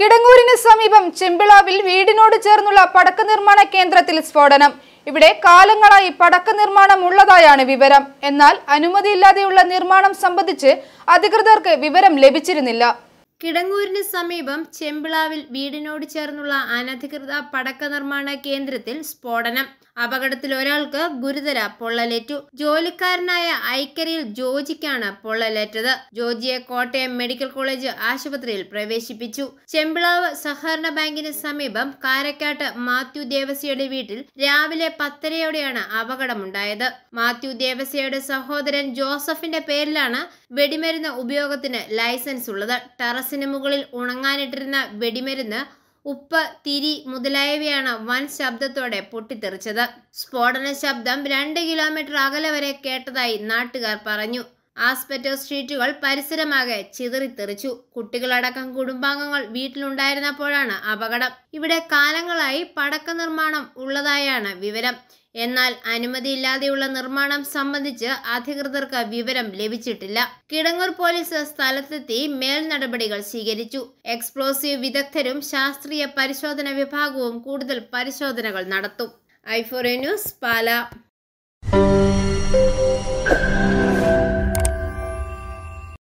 കിടങ്ങൂരിന് സമീപം ചെമ്പിളാവിൽ വീടിനോട് ചേർന്നുള്ള പടക്ക നിർമ്മാണ കേന്ദ്രത്തിൽ സ്ഫോടനം ഇവിടെ കാലങ്ങളായി പടക്ക നിർമ്മാണം ഉള്ളതായാണ് വിവരം എന്നാൽ അനുമതിയില്ലാതെയുള്ള നിർമ്മാണം സംബന്ധിച്ച് അധികൃതർക്ക് വിവരം ലഭിച്ചിരുന്നില്ല കിടങ്ങൂരിന് സമീപം ചെമ്പിളാവിൽ വീടിനോട് ചേർന്നുള്ള അനധികൃത പടക്ക നിർമ്മാണ കേന്ദ്രത്തിൽ സ്ഫോടനം അപകടത്തിൽ ഒരാൾക്ക് ഗുരുതര പൊള്ളലേറ്റു ജോലിക്കാരനായ ഐക്കരയിൽ ജോജിക്കാണ് പൊള്ളലേറ്റത് ജോജിയെ കോട്ടയം മെഡിക്കൽ കോളേജ് ആശുപത്രിയിൽ പ്രവേശിപ്പിച്ചു ചെമ്പിളാവ് സഹകരണ ബാങ്കിന് സമീപം കാരക്കാട്ട് മാത്യു ദേവസ്യയുടെ വീട്ടിൽ രാവിലെ പത്തരയോടെയാണ് അപകടമുണ്ടായത് മാത്യു ദേവസ്യയുടെ സഹോദരൻ ജോസഫിന്റെ പേരിലാണ് വെടിമരുന്ന് ഉപയോഗത്തിന് ലൈസൻസ് ഉള്ളത് ടെറസ് ഗ്ലാസിന് മുകളിൽ ഉണങ്ങാനിട്ടിരുന്ന വെടിമരുന്ന് ഉപ്പ് തിരി മുതലായവയാണ് വൻ ശബ്ദത്തോടെ പൊട്ടിത്തെറിച്ചത് സ്ഫോടന ശബ്ദം രണ്ട് കിലോമീറ്റർ അകലെ വരെ കേട്ടതായി നാട്ടുകാർ പറഞ്ഞു ആസ്പെറ്റോ സ്ട്രീറ്റുകൾ പരിസരമാകെ ചിതറിത്തെറിച്ചു കുട്ടികളടക്കം കുടുംബാംഗങ്ങൾ വീട്ടിലുണ്ടായിരുന്നപ്പോഴാണ് അപകടം ഇവിടെ കാലങ്ങളായി പടക്ക നിർമ്മാണം ഉള്ളതായാണ് വിവരം എന്നാൽ അനുമതിയില്ലാതെയുള്ള നിർമ്മാണം സംബന്ധിച്ച് അധികൃതർക്ക് വിവരം ലഭിച്ചിട്ടില്ല കിടങ്ങൂർ പോലീസ് സ്ഥലത്തെത്തി മേൽ നടപടികൾ സ്വീകരിച്ചു എക്സ്പ്ലോസീവ് വിദഗ്ധരും ശാസ്ത്രീയ പരിശോധന വിഭാഗവും കൂടുതൽ പരിശോധനകൾ നടത്തും ഐഫോറിയ ന്യൂസ് പാല